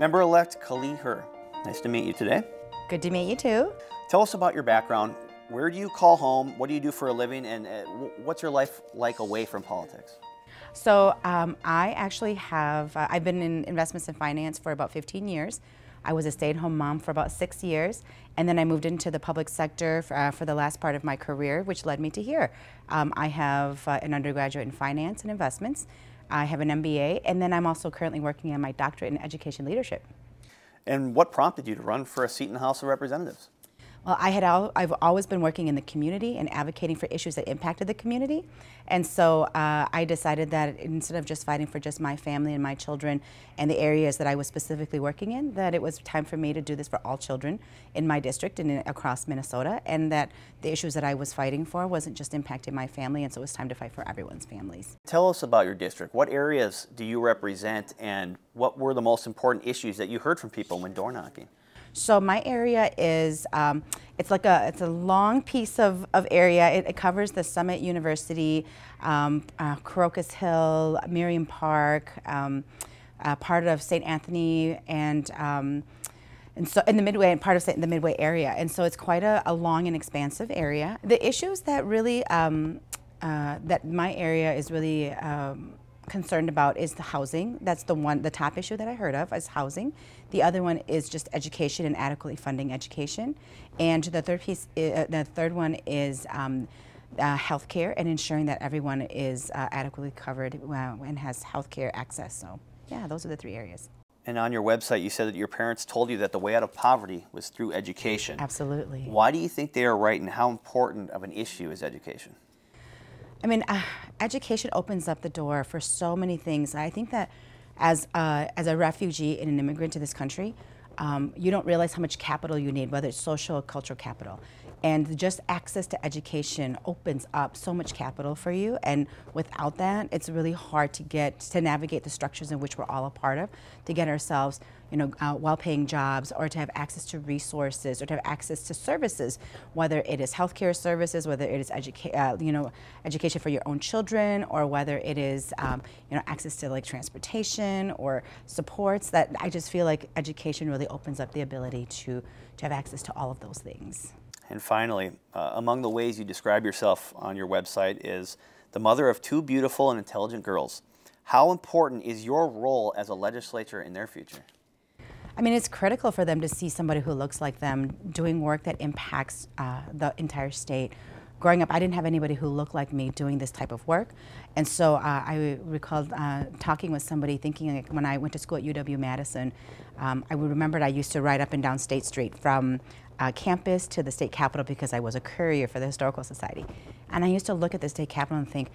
Member-elect Kali Her. Nice to meet you today. Good to meet you too. Tell us about your background. Where do you call home? What do you do for a living? And uh, what's your life like away from politics? So um, I actually have, uh, I've been in investments and finance for about 15 years. I was a stay-at-home mom for about six years, and then I moved into the public sector for, uh, for the last part of my career, which led me to here. Um, I have uh, an undergraduate in finance and investments, I have an MBA, and then I'm also currently working on my doctorate in education leadership. And what prompted you to run for a seat in the House of Representatives? Well, I had al I've always been working in the community and advocating for issues that impacted the community, and so uh, I decided that instead of just fighting for just my family and my children and the areas that I was specifically working in, that it was time for me to do this for all children in my district and in, across Minnesota, and that the issues that I was fighting for wasn't just impacting my family, and so it was time to fight for everyone's families. Tell us about your district. What areas do you represent, and what were the most important issues that you heard from people when door knocking? So my area is, um, it's like a, it's a long piece of, of area. It, it covers the Summit University, um, uh, Hill, Miriam Park, um, uh, part of St. Anthony and um, and so in the midway and part of the midway area and so it's quite a, a long and expansive area the issues that really um, uh, that my area is really um, concerned about is the housing. That's the one, the top issue that I heard of is housing. The other one is just education and adequately funding education. And the third piece, uh, the third one is um, uh, healthcare and ensuring that everyone is uh, adequately covered uh, and has healthcare access. So yeah, those are the three areas. And on your website, you said that your parents told you that the way out of poverty was through education. Absolutely. Why do you think they are right, and how important of an issue is education? I mean, uh, education opens up the door for so many things. I think that as uh, as a refugee and an immigrant to this country, um, you don't realize how much capital you need, whether it's social or cultural capital. And just access to education opens up so much capital for you. And without that, it's really hard to get to navigate the structures in which we're all a part of to get ourselves, you know, uh, well-paying jobs or to have access to resources or to have access to services, whether it is healthcare services, whether it is educa uh, you know, education for your own children, or whether it is, um, you know, access to like transportation or supports. That I just feel like education really opens up the ability to to have access to all of those things. And finally, uh, among the ways you describe yourself on your website is the mother of two beautiful and intelligent girls. How important is your role as a legislator in their future? I mean, it's critical for them to see somebody who looks like them doing work that impacts uh, the entire state growing up, I didn't have anybody who looked like me doing this type of work. And so uh, I recall uh, talking with somebody thinking like, when I went to school at UW-Madison, um, I remembered I used to ride up and down State Street from uh, campus to the state capitol because I was a courier for the Historical Society. And I used to look at the state capitol and think,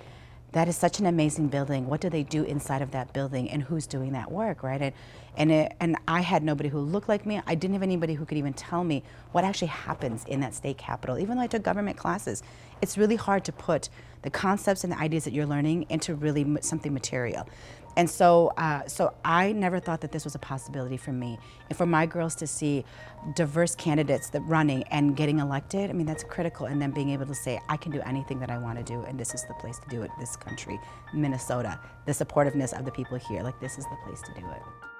that is such an amazing building. What do they do inside of that building and who's doing that work, right? And, and, it, and I had nobody who looked like me. I didn't have anybody who could even tell me what actually happens in that state capital. Even though I took government classes, it's really hard to put the concepts and the ideas that you're learning into really something material. And so, uh, so I never thought that this was a possibility for me. And for my girls to see diverse candidates that running and getting elected, I mean, that's critical. And then being able to say, I can do anything that I want to do, and this is the place to do it, this country, Minnesota, the supportiveness of the people here, like this is the place to do it.